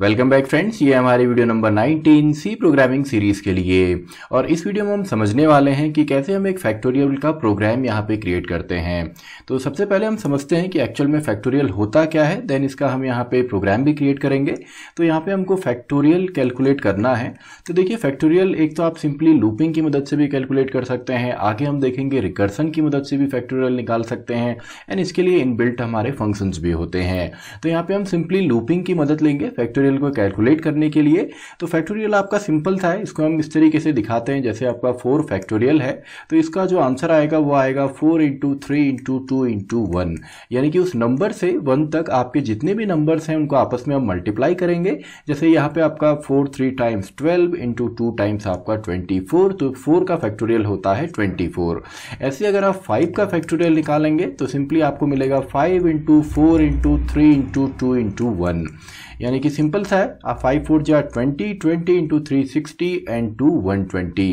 welcome back friends ये हमारी video number 19 C programming series के लिए और इस वीडियो में हम समझने वाले हैं कि कैसे हम एक फैक्टोरियल का प्रोग्राम यहाँ पे क्रिएट करते हैं तो सबसे पहले हम समझते हैं कि एक्चुअल में फैक्टोरियल होता क्या है देन इसका हम यहाँ पे प्रोग्राम भी क्रिएट करेंगे तो यहाँ पर हमको फैक्टोरियल कैलकुलेट करना है तो देखिए फैक्टोरियल एक तो आप सिंपली लूपिंग की मदद से भी कैलकुलेट कर सकते हैं आगे हम देखेंगे रिकर्सन की मदद से भी फैक्टोरियल निकाल सकते हैं एंड इसके लिए इनबिल्ट हमारे फंक्शंस भी होते हैं तो यहाँ पर हम सिंपली लूपिंग की मदद लेंगे फैक्टोरियल फैक्टोरियल को कैलकुलेट करने के लिए तो फैक्टोरियल आपका सिंपल था है इसको हम इस तरीके से दिखाते हैं जैसे आपका फोर फैक्टोरियल है तो इसका जो आंसर आएगा वो आएगा four into three into two into one यानी कि उस नंबर से वन तक आपके जितने भी नंबर्स हैं उनको आपस में हम मल्टीप्लाई करेंगे जैसे यहाँ पर आपका four three times twelve into two times आपका ट्वेंटी फोर तो फोर का फैक्टोरियल होता है ट्वेंटी फोर ऐसे अगर आप फाइव का फैक्टोरियल निकालेंगे तो सिंपली आपको मिलेगा five into four into three into two into one यानी कि सिंपल सा है आप फाइव फोर जो twenty twenty into three sixty and two one twenty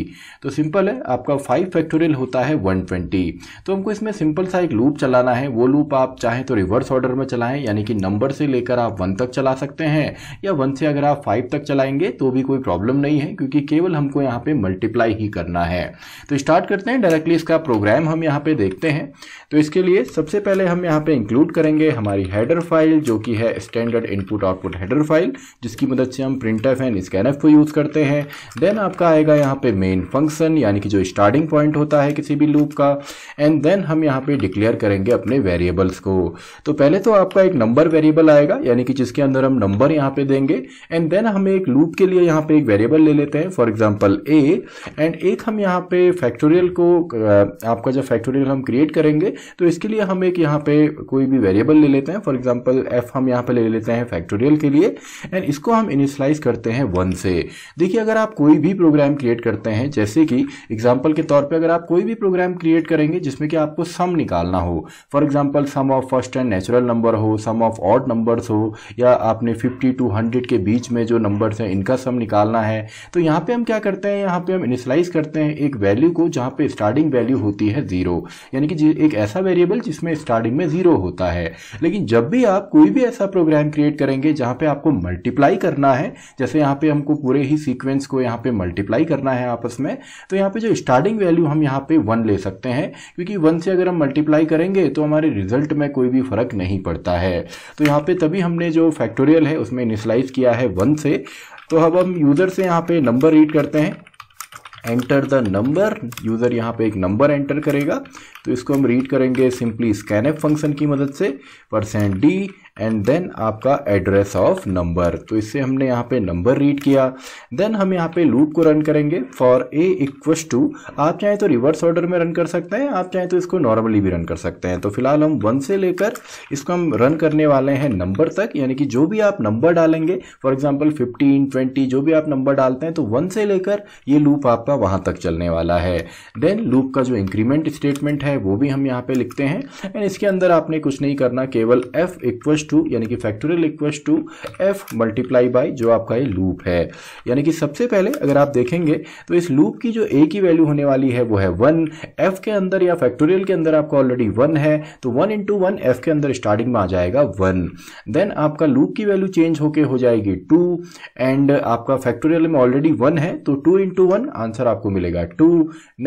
तो सिंपल है आपका फाइव फैक्टोरियल होता है वन ट्वेंटी तो हमको इसमें सिंपल सा एक लूप चलाना है वो लूप आप चाहें तो रिवर्स ऑर्डर में चलाएं यानी कि नंबर से लेकर आप वन तक चला सकते हैं या वन से अगर आप फाइव तक चलाएंगे तो भी कोई प्रॉब्लम नहीं है क्योंकि केवल हमको यहाँ पे मल्टीप्लाई ही करना है तो स्टार्ट करते हैं डायरेक्टली इसका प्रोग्राम हम यहाँ पे देखते हैं तो इसके लिए सबसे पहले हम यहाँ पे इंक्लूड करेंगे हमारी हेडर फाइल जो कि है standard input output header file जिसकी मदद से हम print F and scan F को यूज़ करते हैं देन आपका आएगा यहाँ पे मेन फंक्शन यानी कि जो स्टार्टिंग पॉइंट होता है किसी भी लूप का एंड देन हम यहाँ पे डिक्लेयर करेंगे अपने वेरिएबल्स को तो पहले तो आपका एक नंबर वेरिएबल आएगा यानी कि जिसके अंदर हम नंबर यहाँ पे देंगे एंड देन हम एक लूप के लिए यहाँ पे एक वेरिएबल ले लेते हैं फॉर एग्जाम्पल ए एंड एक हम यहाँ पे फैक्टोरियल को आपका जब फैक्टोरियल हम क्रिएट करेंगे तो इसके लिए हम एक यहाँ पे कोई भी वेरिएबल ले लेते हैं फॉर एग्जाम्पल एफ हम यहाँ पे ले लेते हैं फैक्टोरियल के लिए एंड इसको हम इनिशलाइज करते हैं वन से देखिए अगर आप कोई भी प्रोग्राम क्रिएट करते हैं जैसे कि एग्जाम्पल के तौर पर अगर आप कोई भी प्रोग्राम क्रिएट करेंगे जिसमें कि आपको सम निकालना हो for example sum of first N natural number हो सम ऑफ ऑड नंबर्स हो या आपने फिफ्टी टू हंड्रेड के बीच में जो नंबर्स हैं इनका सम निकालना है तो यहाँ पे हम क्या करते हैं यहाँ पे हम इनिशलाइज करते हैं एक वैल्यू को जहाँ पे स्टार्टिंग वैल्यू होती है जीरो यानी कि एक ऐसा वेरिएबल जिसमें स्टार्टिंग में जीरो होता है लेकिन जब भी आप कोई भी ऐसा प्रोग्राम क्रिएट करेंगे जहाँ पे आपको मल्टीप्लाई करना है जैसे यहाँ पे हमको पूरे ही सीक्वेंस को यहाँ पे मल्टीप्लाई करना है आपस में तो यहाँ पे जो स्टार्टिंग वैल्यू हम यहाँ पे वन ले सकते हैं क्योंकि वन से अगर हम मल्टीप्लाई करेंगे तो हमारे रिजल्ट में कोई भी फर्क नहीं पड़ता है तो यहाँ पे तभी हमने जो फैक्टोरियल है उसमें इनिशलाइज किया है वन से तो अब हम यूज़र से यहाँ पे नंबर रीड करते हैं एंटर द नंबर यूज़र यहाँ पे एक नंबर एंटर करेगा तो इसको हम रीड करेंगे सिंपली स्कैन एफ फंक्शन की मदद से परसेंट डी एंड देन आपका एड्रेस ऑफ नंबर तो इससे हमने यहाँ पे नंबर रीड किया देन हम यहाँ पे लूप को रन करेंगे फॉर ए इक्वस टू आप चाहें तो रिवर्स ऑर्डर में रन कर सकते हैं आप चाहें तो इसको नॉर्मली भी रन कर सकते हैं तो फिलहाल हम वन से लेकर इसको हम रन करने वाले हैं नंबर तक यानी कि जो भी आप नंबर डालेंगे फॉर एग्जाम्पल फिफ्टीन ट्वेंटी जो भी आप नंबर डालते हैं तो वन से लेकर ये लूप आपका वहाँ तक चलने वाला है देन लूप का जो इंक्रीमेंट स्टेटमेंट है वो भी हम यहाँ पे लिखते हैं एंड इसके अंदर आपने कुछ नहीं करना केवल एफ इक्वस टू यानी कि factorial equals to F multiply by जो आपका ये लूप है यानी कि सबसे पहले अगर आप देखेंगे तो इस लूप की जो ए की वैल्यू होने वाली है वो है वन एफ के अंदर या फैक्टोरियल के अंदर आपका ऑलरेडी वन है तो वन इंटू वन एफ के अंदर स्टार्टिंग में आ जाएगा वन देन आपका लूप की वैल्यू चेंज होके हो जाएगी टू एंड आपका फैक्टोरियल में ऑलरेडी वन है तो टू इंटू वन आंसर आपको मिलेगा टू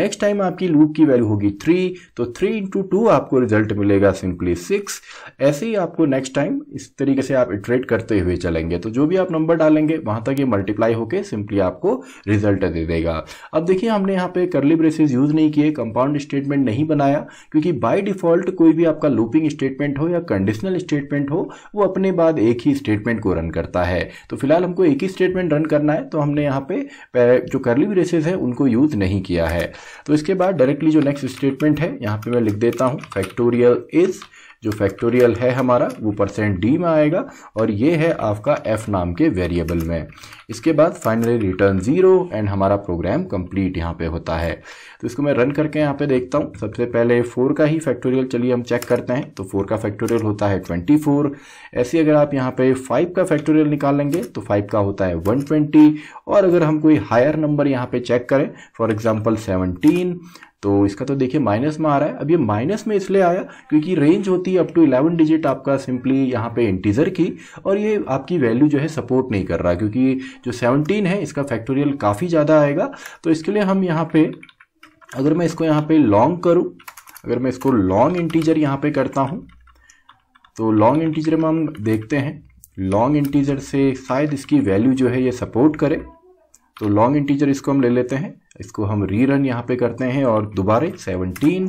नेक्स्ट टाइम आपकी लूप की वैल्यू होगी थ्री तो थ्री इंटू टू आपको रिजल्ट मिलेगा सिंपली सिक्स ऐसे ही आपको नेक्स्ट टाइम टाइम इस तरीके से आप इटरेट करते हुए चलेंगे तो जो भी आप नंबर डालेंगे वहां तक ये मल्टीप्लाई होकर सिंपली आपको रिजल्ट दे देगा अब देखिए हमने यहाँ पे करली ब्रेसेस यूज नहीं किए कंपाउंड स्टेटमेंट नहीं बनाया क्योंकि बाई डिफॉल्ट कोई भी आपका लूपिंग स्टेटमेंट हो या कंडीशनल स्टेटमेंट हो वो अपने बाद एक ही स्टेटमेंट को रन करता है तो फिलहाल हमको एक ही स्टेटमेंट रन करना है तो हमने यहाँ पे जो करली ब्रेसेस है उनको यूज नहीं किया है तो इसके बाद डायरेक्टली जो नेक्स्ट स्टेटमेंट है यहाँ पे मैं लिख देता हूँ फैक्टोरियल इज़ जो फैक्टोरियल है हमारा वो परसेंट डी में आएगा और ये है आपका एफ नाम के वेरिएबल में इसके बाद फाइनली रिटर्न ज़ीरो एंड हमारा प्रोग्राम कंप्लीट यहाँ पे होता है तो इसको मैं रन करके यहाँ पे देखता हूँ सबसे पहले फोर का ही फैक्टोरियल चलिए हम चेक करते हैं तो फोर का फैक्टोरियल होता है ट्वेंटी फोर ऐसे अगर आप यहाँ पे फाइव का फैक्टोरियल निकालेंगे तो फाइव का होता है वन ट्वेंटी और अगर हम कोई हायर नंबर यहाँ पर चेक करें फॉर एग्जाम्पल सेवनटीन तो इसका तो देखिए माइनस में आ रहा है अब ये माइनस में इसलिए आया क्योंकि रेंज होती है अप टू इलेवन डिजिट आपका सिंपली यहाँ पे इंटीजर की और ये आपकी वैल्यू जो है सपोर्ट नहीं कर रहा क्योंकि जो सेवनटीन है इसका फैक्टोरियल काफ़ी ज़्यादा आएगा तो इसके लिए हम यहाँ पे अगर मैं इसको यहाँ पे लॉन्ग करूँ अगर मैं इसको लॉन्ग इंटीजर यहाँ पर करता हूँ तो लॉन्ग इंटीजर में हम देखते हैं लॉन्ग इंटीजर से शायद इसकी वैल्यू जो है ये सपोर्ट करे तो लॉन्ग इंटीजर इसको हम ले लेते हैं इसको हम री रन यहाँ पे करते हैं और दोबारे 17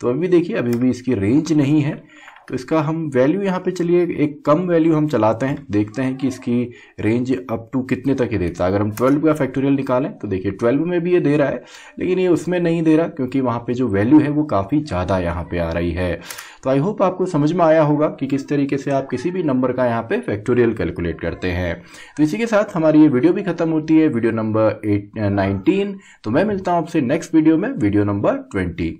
तो अभी देखिए अभी भी इसकी रेंज नहीं है तो इसका हम वैल्यू यहाँ पे चलिए एक कम वैल्यू हम चलाते हैं देखते हैं कि इसकी रेंज अप टू कितने तक ये देता है अगर हम 12 का फैक्टोरियल निकालें तो देखिए 12 में भी ये दे रहा है लेकिन ये उसमें नहीं दे रहा क्योंकि वहाँ पे जो वैल्यू है वो काफ़ी ज़्यादा यहाँ पे आ रही है तो आई होप आपको समझ में आया होगा कि किस तरीके से आप किसी भी नंबर का यहाँ पर फैक्टोरियल कैलकुलेट करते हैं तो इसी के साथ हमारी ये वीडियो भी खत्म होती है वीडियो नंबर एट नाइनटीन तो मैं मिलता हूँ आपसे नेक्स्ट वीडियो में वीडियो नंबर ट्वेंटी